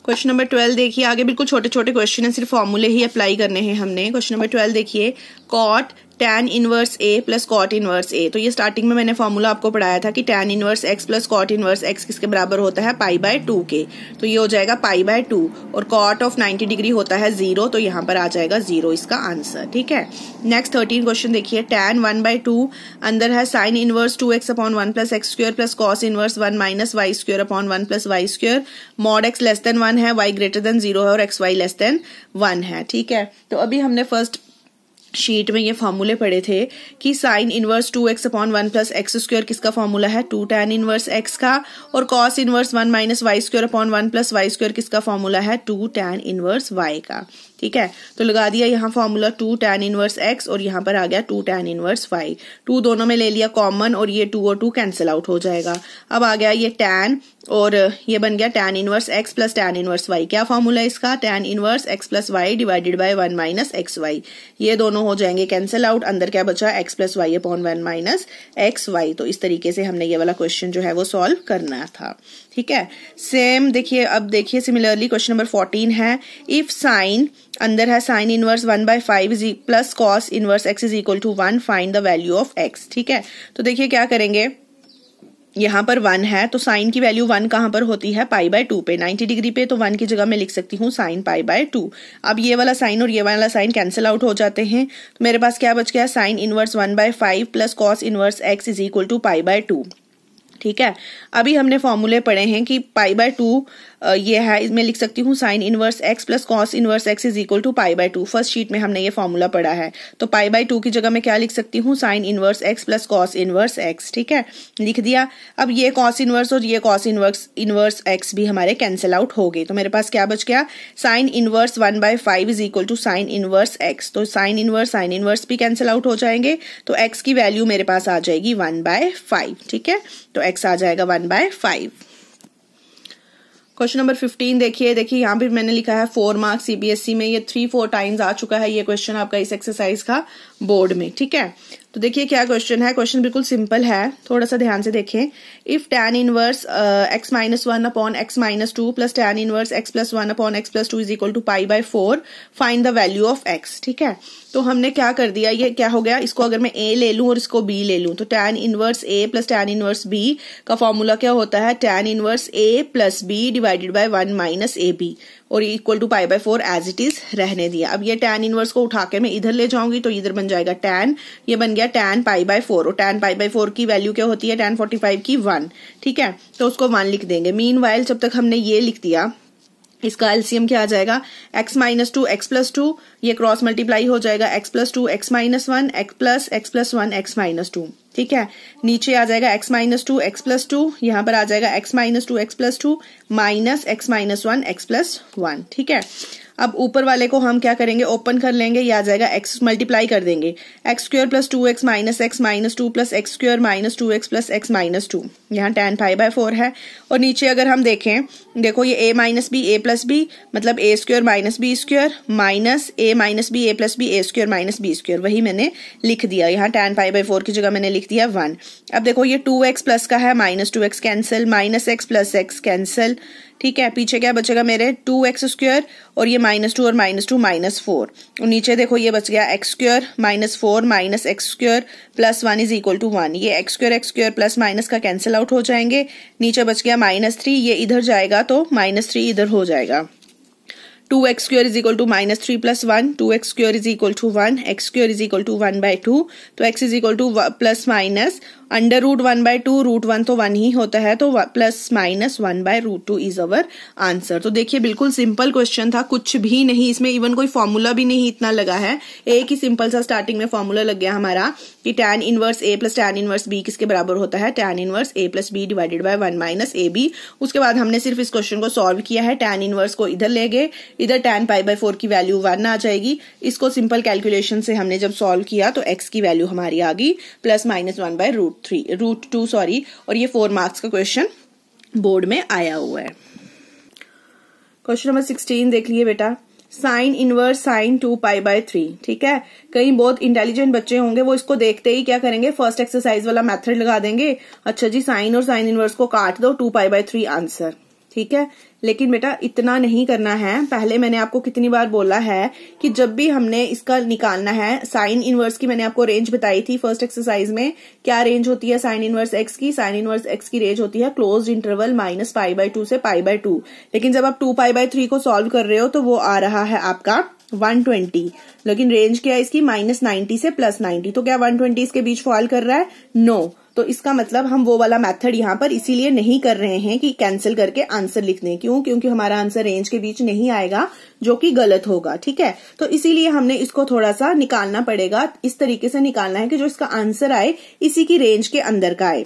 Question number twelve देखिए आगे बिल्कुल छोटे छोटे क्वेश्चन है सिर्फ फॉर्मूले ही अप्लाई करने हैं हमने क्वेश्चन नंबर ट्वेल्व देखिए cot tan inverse A plus cot inverse a तो ये स्टार्टिंग में मैंने फॉर्मूला आपको पढ़ाया था कि tan inverse x plus cot inverse x किसके बराबर होता है पाई बाय टू के तो ये हो जाएगा पाई बाय टू और कॉट ऑफ नाइन्टी डिग्री होता है जीरो तो यहाँ पर आ जाएगा जीरो इसका आंसर ठीक है नेक्स्ट थर्टीन क्वेश्चन देखिए tan वन बाय टू अंदर है sine inverse two x upon one plus x square plus cos inverse one minus y square upon one plus y square mod x less than one है y greater than zero है और x y less than one है ठीक है तो अभी हमने first sheet में ये फॉर्मूले पड़े थे कि sine inverse two x upon one plus x square किसका फॉर्मूला है टू टेन इनवर्स एक्स का और cos inverse one minus y square upon one plus y square किसका फॉर्मूला है टू टैन इनवर्स वाई का ठीक है तो लगा दिया यहाँ formula two tan inverse x और यहाँ पर आ गया two tan inverse y two दोनों में ले लिया कॉमन और ये टू और टू कैंसिल आउट हो जाएगा अब आ गया ये टेन और ये बन गया tan inverse x plus tan inverse y क्या फॉर्मूला इसका tan inverse x plus y divided by one minus x y ये दोनों हो जाएंगे कैंसिल आउट अंदर क्या बचा x plus y upon one minus x y तो इस तरीके से हमने ये वाला क्वेश्चन जो है वो सॉल्व करना था ठीक है सेम देखिए अब देखिए सिमिलरली क्वेश्चन नंबर फोर्टीन है इफ साइन अंदर है sine inverse one by five is plus cos inverse x is equal to one find the value of x ठीक है तो देखिए क्या करेंगे यहाँ पर वन है तो साइन की वैल्यू वन कहाँ पर होती है पाई बाय टू पे नाइन्टी डिग्री पे तो वन की जगह मैं लिख सकती हूँ साइन पाई बाय टू अब ये वाला साइन और ये वाला साइन कैंसिल आउट हो जाते हैं तो मेरे पास क्या बच गया sine inverse one by five plus cos inverse x is equal to pi by two ठीक है अभी हमने फॉर्मूले पढ़े हैं कि पाई बाय टू ये है इसमें लिख सकती हूँ sine inverse x plus cos inverse x is equal to pi by two first sheet में हमने ये फॉर्मूला पढ़ा है तो पाई बाई टू की जगह मैं क्या लिख सकती हूँ sine inverse x plus cos inverse x ठीक है लिख दिया अब ये कॉस इनवर्स और ये कॉस इनवर्स इनवर्स एक्स भी हमारे कैंसिल आउट हो गए तो मेरे पास क्या बच गया sine inverse one by five is equal to sine inverse x तो साइन इनवर्स साइन इनवर्स भी कैंसिल आउट हो जाएंगे तो एक्स की वैल्यू मेरे पास आ जाएगी वन बाय फाइव ठीक है तो एक्स आ जाएगा one by five question number fifteen देखिए देखिए यहाँ भी मैंने लिखा है फोर मार्क्स सीबीएसई में ये थ्री फोर टाइम्स आ चुका है ये क्वेश्चन आपका इस एक्सरसाइज का बोर्ड में ठीक है तो देखिए क्या क्वेश्चन है क्वेश्चन बिल्कुल सिंपल है थोड़ा सा ध्यान से देखें if tan inverse x minus one upon x minus two plus tan inverse x plus one upon x plus two is equal to pi by four find the value of x ठीक है तो हमने क्या कर दिया ये क्या हो गया इसको अगर मैं ए ले लूं और इसको बी ले लूं तो टेन इनवर्स ए प्लस टेन इनवर्स बी का फॉर्मूला क्या होता है tan inverse A plus B divided by one minus A b और equal to pi by four as it is रहने दिया अब ये टेन इनवर्स को उठा के मैं इधर ले जाऊंगी तो इधर बन जाएगा टेन ये बन गया टेन पाई बाय फोर और टेन पाई बाय फोर की वैल्यू क्या होती है टेन फोर्टी फाइव की वन ठीक है तो उसको वन लिख देंगे मीन वाइल जब तक हमने ये लिख दिया इसका एल्सियम क्या आ जाएगा x minus two x plus two ये क्रॉस मल्टीप्लाई हो जाएगा x plus two x minus one x plus x plus one x minus two ठीक है नीचे आ जाएगा x minus two x plus two यहां पर आ जाएगा x minus two x plus two minus x minus one x plus one ठीक है अब ऊपर वाले को हम क्या करेंगे ओपन कर लेंगे ये आ जाएगा एक्स मल्टीप्लाई कर देंगे x square plus two x minus x minus two plus x square minus two x plus x minus two यहाँ टेन फाइव बाय फोर है और नीचे अगर हम देखें देखो ये a minus b a plus b मतलब a square minus b square minus a minus b a plus b a square minus b square वही मैंने लिख दिया यहाँ टेन फाइव बाई फोर की जगह मैंने लिख दिया वन अब देखो ये टू एक्स प्लस का है minus two x cancel minus x plus x cancel ठीक है पीछे क्या बचेगा मेरे टू एक्स स्क्र और ये माइनस टू और माइनस टू माइनस फोर और नीचे देखो ये बच गया x square minus four minus x square plus one is equal to one ये x square x square plus minus का कैंसिल आउट हो जाएंगे नीचे बच गया माइनस थ्री ये इधर जाएगा तो माइनस थ्री इधर हो जाएगा two x square is equal to minus three plus one two x square is equal to one x square is equal to one by two तो x is equal to plus minus under root one by two root one तो one ही होता है तो plus minus one by root two is our answer तो देखिए बिल्कुल simple question था कुछ भी नहीं इसमें इवन कोई फॉर्मूला भी नहीं इतना लगा है एक ही सिंपल सा स्टार्टिंग में फॉर्मूला लग गया हमारा कि टेन इनवर्स ए प्लस टेन इनवर्स बी किसके बराबर होता है tan inverse A plus B divided by one minus A B उसके बाद हमने सिर्फ इस क्वेश्चन को सॉल्व किया है टेन इनवर्स को इधर ले गए इधर टेन पाई बाय फोर की वैल्यू वन आ जाएगी इसको सिंपल कैलकुलेशन से हमने जब सॉल्व किया तो एक्स की वैल्यू हमारी आ गई plus minus one by root three root two sorry और ये फोर मार्क्स का क्वेश्चन बोर्ड में आया हुआ है क्वेश्चन नंबर सिक्सटीन देख लिए बेटा sine inverse sine two pi by three ठीक है कई बहुत इंटेलिजेंट बच्चे होंगे वो इसको देखते ही क्या करेंगे फर्स्ट एक्सरसाइज वाला मेथड लगा देंगे अच्छा जी साइन और साइन इनवर्स को काट दो two pi by three answer ठीक है लेकिन बेटा इतना नहीं करना है पहले मैंने आपको कितनी बार बोला है कि जब भी हमने इसका निकालना है साइन इनवर्स की मैंने आपको रेंज बताई थी फर्स्ट एक्सरसाइज में क्या रेंज होती है साइन इनवर्स एक्स की साइन इनवर्स एक्स की रेंज होती है closed interval minus pi by two से पाई बाय टू लेकिन जब आप टू पाई बाय थ्री को सॉल्व कर रहे हो तो वो आ रहा है आपका 120 लेकिन रेंज क्या है इसकी माइनस नाइन्टी से प्लस नाइन्टी तो क्या 120 इसके बीच फॉल कर रहा है नो no. तो इसका मतलब हम वो वाला मेथड यहाँ पर इसीलिए नहीं कर रहे हैं कि कैंसिल करके आंसर लिख दें क्यों क्योंकि हमारा आंसर रेंज के बीच नहीं आएगा जो कि गलत होगा ठीक है तो इसीलिए हमने इसको थोड़ा सा निकालना पड़ेगा इस तरीके से निकालना है कि जो इसका आंसर आए इसी की रेंज के अंदर का आए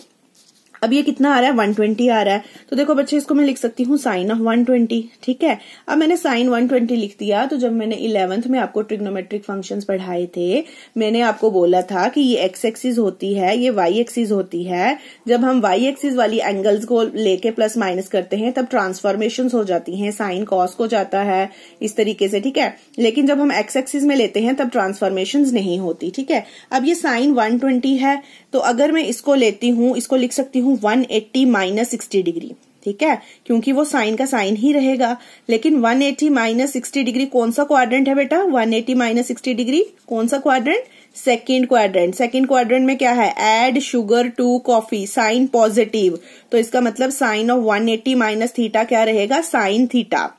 अब ये कितना आ रहा है 120 आ रहा है तो देखो बच्चे इसको मैं लिख सकती हूँ साइन ऑफ 120 ठीक है अब मैंने साइन 120 लिख दिया तो जब मैंने इलेवंथ में आपको ट्रिग्नोमेट्रिक फंक्शन पढ़ाए थे मैंने आपको बोला था कि ये एक्स एक्सिस होती है ये वाई एक्सिस होती है जब हम वाई एक्सिस वाली एंगल्स को लेके प्लस माइनस करते हैं तब ट्रांसफॉर्मेशन हो जाती है साइन कॉस को जाता है इस तरीके से ठीक है लेकिन जब हम एक्स एक्सिस में लेते हैं तब ट्रांसफॉर्मेशन नहीं होती ठीक है अब ये साइन वन है तो अगर मैं इसको लेती हूँ इसको लिख सकती हूँ to one eighty minus sixty degree ठीक है क्योंकि वो साइन का साइन ही रहेगा लेकिन 180 एटी माइनस सिक्सटी डिग्री कौन सा क्वाड्रेंट है बेटा 180 एटी माइनस सिक्सटी डिग्री कौन सा quadrant second quadrant second quadrant में क्या है add sugar to coffee sine positive तो इसका मतलब sine of 180 eighty minus theta क्या रहेगा sine theta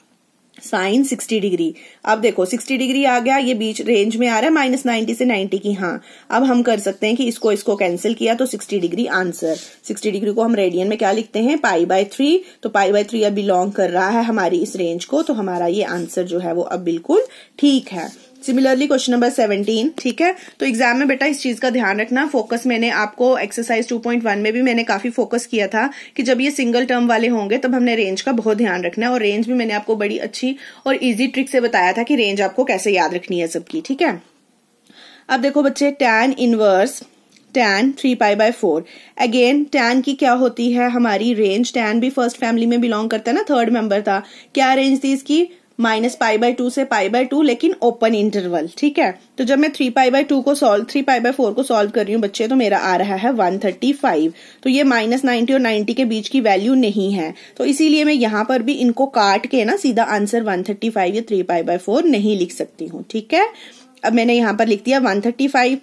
sine sixty degree अब देखो सिक्सटी डिग्री आ गया ये बीच रेंज में आ रहा है माइनस नाइनटी से 90 की हाँ अब हम कर सकते हैं कि इसको इसको कैंसिल किया तो sixty degree answer sixty degree को हम रेडियन में क्या लिखते हैं पाई बाय थ्री तो पाई बाय थ्री अब बिलोंग कर रहा है हमारी इस रेंज को तो हमारा ये आंसर जो है वो अब बिल्कुल ठीक है सिमिलरली क्वेश्चन नंबर सेवनटीन ठीक है तो एग्जाम में बेटा इस चीज का ध्यान रखना फोकस मैंने आपको एक्सरसाइज 2.1 में भी मैंने काफी फोकस किया था कि जब ये सिंगल टर्म वाले होंगे तब हमने रेंज का बहुत ध्यान रखना है और रेंज भी मैंने आपको बड़ी अच्छी और इजी ट्रिक से बताया था कि रेंज आपको कैसे याद रखनी है सबकी ठीक है अब देखो बच्चे tan inverse tan three pi by four again tan की क्या होती है हमारी रेंज टैन भी फर्स्ट फैमिली में बिलोंग करता है ना थर्ड मेंबर था क्या रेंज थी इसकी माइनस पाई बाय टू से पाई बाय टू लेकिन ओपन इंटरवल ठीक है तो जब मैं थ्री पाई बाय टू को solve three pi by four को सॉल्व कर रही हूँ बच्चे तो मेरा आ रहा है वन थर्टी फाइव तो ये माइनस नाइन्टी और नाइन्टी के बीच की वैल्यू नहीं है तो इसीलिए मैं यहाँ पर भी इनको काट के ना सीधा आंसर वन थर्टी फाइव या थ्री पाई बाय फोर नहीं लिख सकती हूँ ठीक है अब मैंने यहाँ पर लिख दिया वन थर्टी फाइव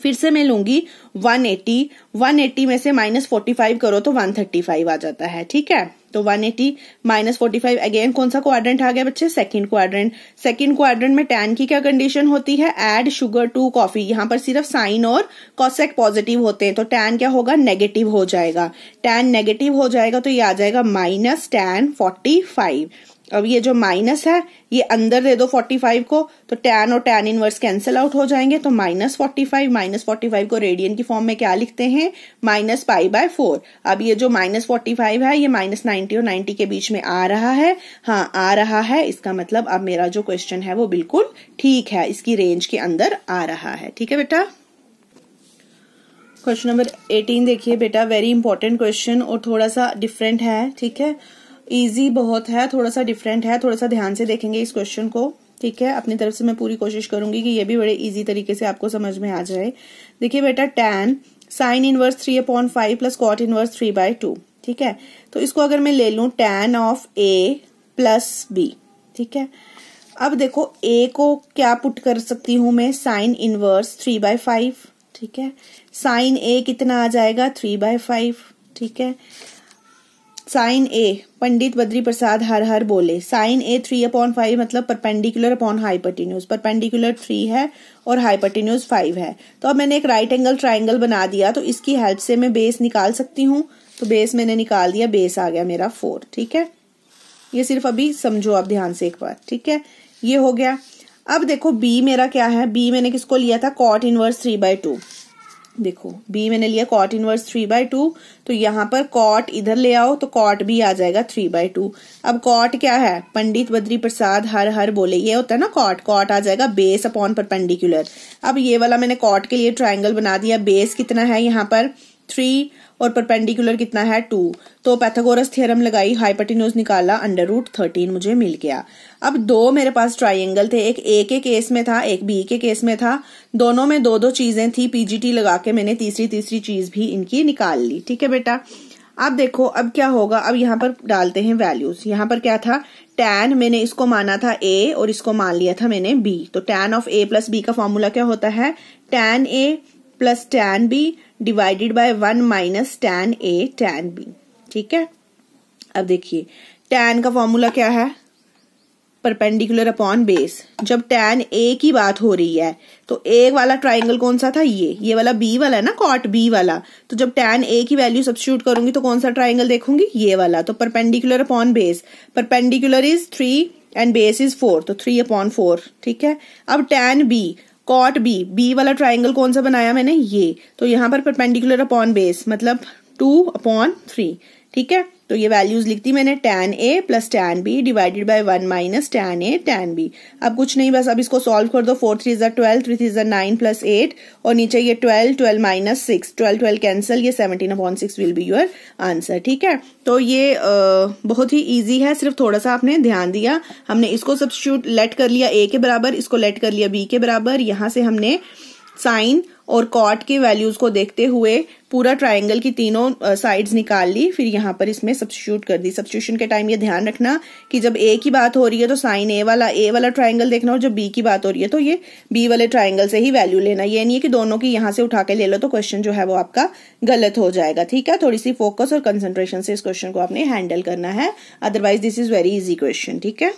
फिर से मैं लूंगी 180 180 में से माइनस फोर्टी फाइव करो तो 135 आ जाता है ठीक है तो 180 eighty minus forty five again कौन सा क्वाड्रेंट आ गया बच्चे सेकंड क्वाड्रेंट सेकंड क्वाड्रेंट में टैन की क्या कंडीशन होती है एड शुगर टू कॉफी यहाँ पर सिर्फ साइन और कॉसेक पॉजिटिव होते हैं तो टैन क्या होगा नेगेटिव हो जाएगा टैन नेगेटिव हो जाएगा तो ये आ जाएगा माइनस टैन फोर्टी फाइव अब ये जो माइनस है ये अंदर दे दो 45 को तो टेन और टेन इनवर्स कैंसिल आउट हो जाएंगे तो minus forty five minus forty five को रेडियन की फॉर्म में क्या लिखते हैं माइनस पाई बाय फोर अब ये जो माइनस फोर्टी फाइव है ये माइनस नाइनटी और नाइन्टी के बीच में आ रहा है हाँ आ रहा है इसका मतलब अब मेरा जो क्वेश्चन है वो बिल्कुल ठीक है इसकी रेंज के अंदर आ रहा है ठीक है बेटा क्वेश्चन नंबर एटीन देखिए बेटा वेरी इंपॉर्टेंट क्वेश्चन और थोड़ा सा डिफरेंट है ठीक है इजी बहुत है थोड़ा सा डिफरेंट है थोड़ा सा ध्यान से देखेंगे इस क्वेश्चन को ठीक है अपनी तरफ से मैं पूरी कोशिश करूंगी कि ये भी बड़े इजी तरीके से आपको समझ में आ जाए देखिए बेटा tan sine inverse three upon five plus cot inverse three by two ठीक है तो इसको अगर मैं ले लू tan of A plus B ठीक है अब देखो ए को क्या पुट कर सकती हूं मैं sine inverse three by five ठीक है साइन ए कितना आ जाएगा थ्री बाय फाइव ठीक है साइन ए पंडित बद्री प्रसाद हर हर बोले sine A three upon five मतलब perpendicular upon hypotenuse perpendicular three है और हाइपरटिन्यूज फाइव है तो अब मैंने एक राइट एंगल ट्राइंगल बना दिया तो इसकी हेल्प से मैं बेस निकाल सकती हूँ तो बेस मैंने निकाल दिया बेस आ गया मेरा फोर ठीक है ये सिर्फ अभी समझो आप ध्यान से एक बार ठीक है ये हो गया अब देखो बी मेरा क्या है बी मैंने किसको लिया था cot inverse three by two देखो B मैंने लिया cot inverse three by two तो यहाँ पर कॉट इधर ले आओ तो कॉट भी आ जाएगा थ्री बाय टू अब कॉट क्या है पंडित बद्री प्रसाद हर हर बोले ये होता है ना कॉट कॉट आ जाएगा बेस अपॉन परपेंडिकुलर अब ये वाला मैंने कॉट के लिए ट्राइंगल बना दिया बेस कितना है यहाँ पर थ्री और परपेंडिकुलर कितना है टू तो पैथागोरस थ्योरम लगाई हाइपटिन्यूज निकाला अंडर रूट थर्टीन मुझे मिल गया अब दो मेरे पास ट्राइंगल थे एक ए के केस में था एक बी के केस में था दोनों में दो दो चीजें थी पीजीटी लगा के मैंने तीसरी तीसरी चीज भी इनकी निकाल ली ठीक है बेटा अब देखो अब क्या होगा अब यहाँ पर डालते हैं वैल्यूज यहाँ पर क्या था टैन मैंने इसको माना था ए और इसको मान लिया था मैंने बी तो tan of A plus B का फॉर्मूला क्या होता है tan A plus tan B divided by one minus tan A tan B ठीक है अब देखिए टेन का फॉर्मूला क्या है परपेंडिकुलर अपॉन बेस जब टैन ए की बात हो रही है तो ए वाला ट्राइंगल कौन सा था ये ये वाला बी वाला है ना कॉट बी वाला तो जब टेन ए की वैल्यू सब्सिट्यूट करूंगी तो कौन सा ट्राइंगल देखूंगी ये वाला तो perpendicular upon base perpendicular is three and base is four तो थ्री अपॉन फोर ठीक है अब tan B cot B B वाला ट्राइंगल कौन सा बनाया मैंने ये तो यहां पर परपेंडिकुलर अपॉन बेस मतलब टू अपॉन थ्री ठीक है तो ये वैल्यूज लिख दी मैंने tan A plus tan B divided by one minus tan A tan B अब कुछ नहीं बस अब इसको सॉल्व कर दो फोर थ्री जर ट्वेल्व थ्री थ्री जर नाइन प्लस एट और नीचे ये twelve twelve minus six twelve twelve cancel ये seventeen upon six will be your answer ठीक है तो ये आ, बहुत ही ईजी है सिर्फ थोड़ा सा आपने ध्यान दिया हमने इसको सब्सिट्यूट लेट कर लिया ए के बराबर इसको लेट कर लिया बी के बराबर यहां से हमने साइन और कॉट के वैल्यूज को देखते हुए पूरा ट्राइंगल की तीनों साइड्स निकाल ली फिर यहां पर इसमें सब्सिट्यूट कर दी सब्सिट्यूशन के टाइम ये ध्यान रखना कि जब ए की बात हो रही है तो साइन ए वाला ए वाला ट्राइंगल देखना और जब बी की बात हो रही है तो ये बी वाले ट्राइंगल से ही वैल्यू लेना ये नहीं है कि दोनों की यहाँ से उठा के ले लो तो क्वेश्चन जो है वो आपका गलत हो जाएगा ठीक है थोड़ी सी फोकस और कंसेंट्रेशन से इस क्वेश्चन को आपने हैंडल करना है otherwise this is very easy question ठीक है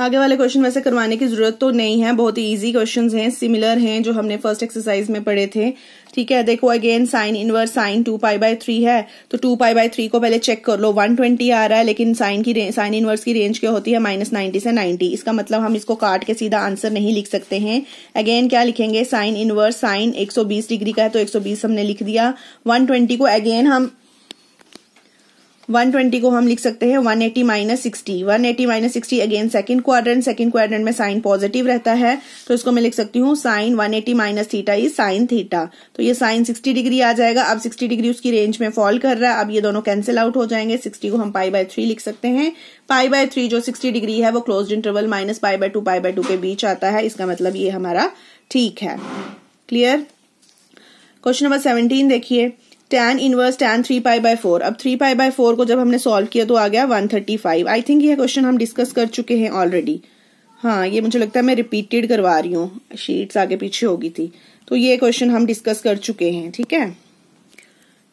आगे वाले क्वेश्चन वैसे करवाने की जरूरत तो नहीं है बहुत ही इजी क्वेश्चन हैं सिमिलर हैं जो हमने फर्स्ट एक्सरसाइज में पढ़े थे ठीक है देखो again sine inverse sine two pi by three है तो टू पाई बाय थ्री को पहले चेक कर लो वन ट्वेंटी आ रहा है लेकिन साइन की साइन इनवर्स की रेंज क्या होती है माइनस नाइन्टी से नाइन्टी इसका मतलब हम इसको काट के सीधा आंसर नहीं लिख सकते हैं अगेन क्या लिखेंगे साइन इनवर्स साइन एक सौ बीस डिग्री का है तो एक सौ बीस हमने लिख दिया वन ट्वेंटी को अगेन हम 120 को हम लिख सकते हैं 180 eighty minus sixty one eighty minus sixty again second quadrant second quadrant में साइन पॉजिटिव रहता है तो इसको मैं लिख सकती हूँ sine 180 eighty minus theta is sine theta तो ये साइन 60 डिग्री आ जाएगा अब 60 डिग्री उसकी रेंज में फॉल कर रहा है अब ये दोनों कैंसिल आउट हो जाएंगे सिक्सटी को हम पाई बाय थ्री लिख सकते हैं पाई बाय थ्री जो सिक्सटी डिग्री है वो closed interval minus pi by two pi by two के बीच आता है इसका मतलब ये हमारा ठीक है क्लियर क्वेश्चन नंबर सेवनटीन देखिए tan inverse tan three pi by four अब थ्री पाई बाय फोर को जब हमने सॉल्व किया तो आ गया one thirty five I think यह क्वेश्चन हम डिस्कस कर चुके हैं ऑलरेडी हाँ ये मुझे लगता है मैं रिपीटेड करवा रही हूँ शीट्स आगे पीछे होगी थी तो ये क्वेश्चन हम डिस्कस कर चुके हैं ठीक है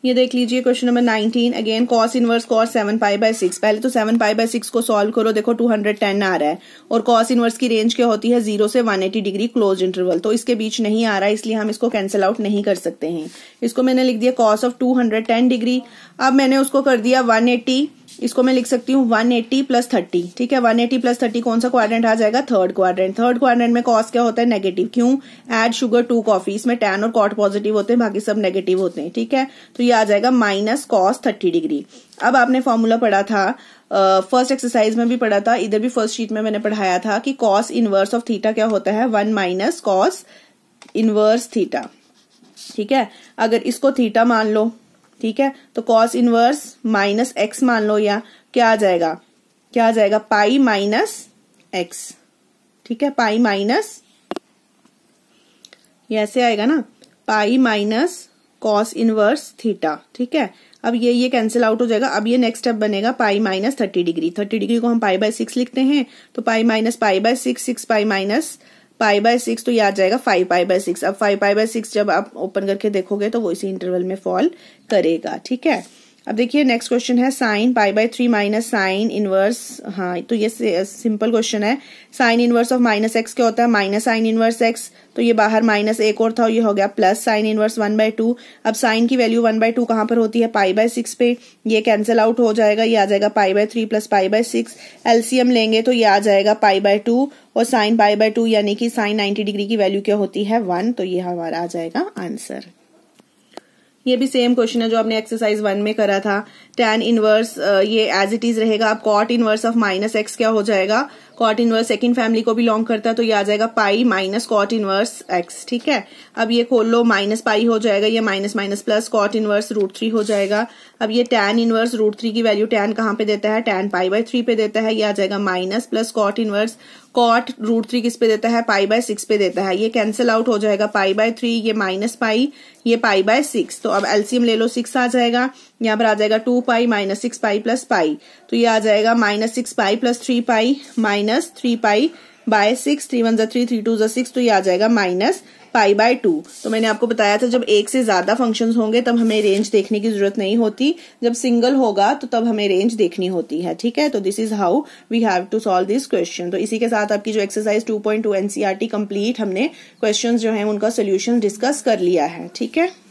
ये देख लीजिए question number nineteen again cos inverse cos seven pi by six पहले तो सेवन पाई बाय सिक्स को सॉल्व करो देखो टू हंड्रेड टेन आ रहा है और कॉस इनवर्स की रेंज क्या होती है जीरो से one eighty degree closed interval तो इसके बीच नहीं आ रहा है इसलिए हम इसको कैंसिल आउट नहीं कर सकते हैं इसको मैंने लिख दिया cos of two hundred ten degree अब मैंने उसको कर दिया वन एट्टी इसको मैं लिख सकती हूँ वन एट्टी प्लस थर्टी ठीक है वन एट्टी प्लस थर्टी कौन सा क्वाड्रेंट आ जाएगा थर्ड क्वाड्रेंट थर्ड क्वाड्रेंट में कॉस क्या होता है नेगेटिव क्यों एड शुगर टू कॉफी इसमें टेन और कॉट पॉजिटिव होते हैं बाकी सब नेगेटिव होते हैं ठीक है तो ये आ जाएगा माइनस कॉस थर्टी डिग्री अब आपने फॉर्मूला पढ़ा था फर्स्ट uh, एक्सरसाइज में भी पढ़ा था इधर भी फर्स्ट शीट में मैंने पढ़ाया था कि कॉस इनवर्स ऑफ थीटा क्या होता है one minus cos inverse theta ठीक है अगर इसको थीटा मान लो ठीक है तो कॉस इनवर्स माइनस एक्स मान लो या क्या आ जाएगा क्या आ जाएगा पाई माइनस एक्स ठीक है पाई माइनस ये ऐसे आएगा ना pi minus cos inverse theta ठीक है अब ये ये कैंसिल आउट हो जाएगा अब ये नेक्स्ट स्टेप बनेगा pi minus thirty degree thirty degree को हम पाई बाय सिक्स लिखते हैं तो pi minus pi by six six pi minus pi by six तो ये आ जाएगा फाइव पाई बाय सिक्स अब फाइव पाई बाय सिक्स जब आप ओपन करके देखोगे तो वो इसी इंटरवल में फॉल करेगा ठीक है अब देखिए नेक्स्ट क्वेश्चन है sine pi by three minus sine inverse हाँ तो ये सिंपल क्वेश्चन है sine inverse of minus x क्या होता है माइनस साइन इनवर्स एक्स तो ये बाहर माइनस एक और था ये हो गया plus sine inverse one by two अब साइन की वैल्यू वन बाय टू कहाँ पर होती है पाई बाय सिक्स पे ये कैंसिल आउट हो जाएगा ये आ जाएगा pi by three plus pi by six LCM लेंगे तो ये आ जाएगा पाई बाय टू और साइन पाई बाय टू यानी कि साइन नाइन्टी डिग्री की वैल्यू क्या होती है वन तो ये हमारा आ जाएगा आंसर ये भी सेम क्वेश्चन है जो आपने एक्सरसाइज वन में करा था टेन इनवर्स uh, ये एज इट इज रहेगा आप cot inverse of minus x क्या हो जाएगा कॉट इनवर्स सेकेंड फैमिली को बिलोंग करता है तो ये आ जाएगा pi minus cot inverse x ठीक है अब ये खोल लो माइनस पाई हो जाएगा ये minus minus plus cot inverse root three हो जाएगा अब ये टेन इनवर्स रूट थ्री की वैल्यू टेन कहाँ पे देता है टेन पाई बाय थ्री पे देता है ये आ जाएगा minus plus cot inverse cot root three किस पे देता है पाई बाय सिक्स पे देता है ये कैंसिल आउट हो जाएगा पाई बाय थ्री ये माइनस पाई ये पाई बाय सिक्स तो अब एल्सियम ले लो सिक्स आ जाएगा यहाँ पर आ जाएगा two pi minus six pi plus pi तो ये आ जाएगा minus six pi plus three pi minus three pi by six three one जो थ्री थ्री टू जो सिक्स तो ये आ जाएगा माइनस पाई बाय टू तो मैंने आपको बताया था जब एक से ज्यादा फंक्शन होंगे तब हमें रेंज देखने की जरूरत नहीं होती जब सिंगल होगा तो तब हमें रेंज देखनी होती है ठीक है तो this is how we have to solve this question तो इसी के साथ आपकी जो एक्सरसाइज 2.2 एनसीईआरटी कंप्लीट हमने क्वेश्चन जो है उनका सोल्यूशन डिस्कस कर लिया है ठीक है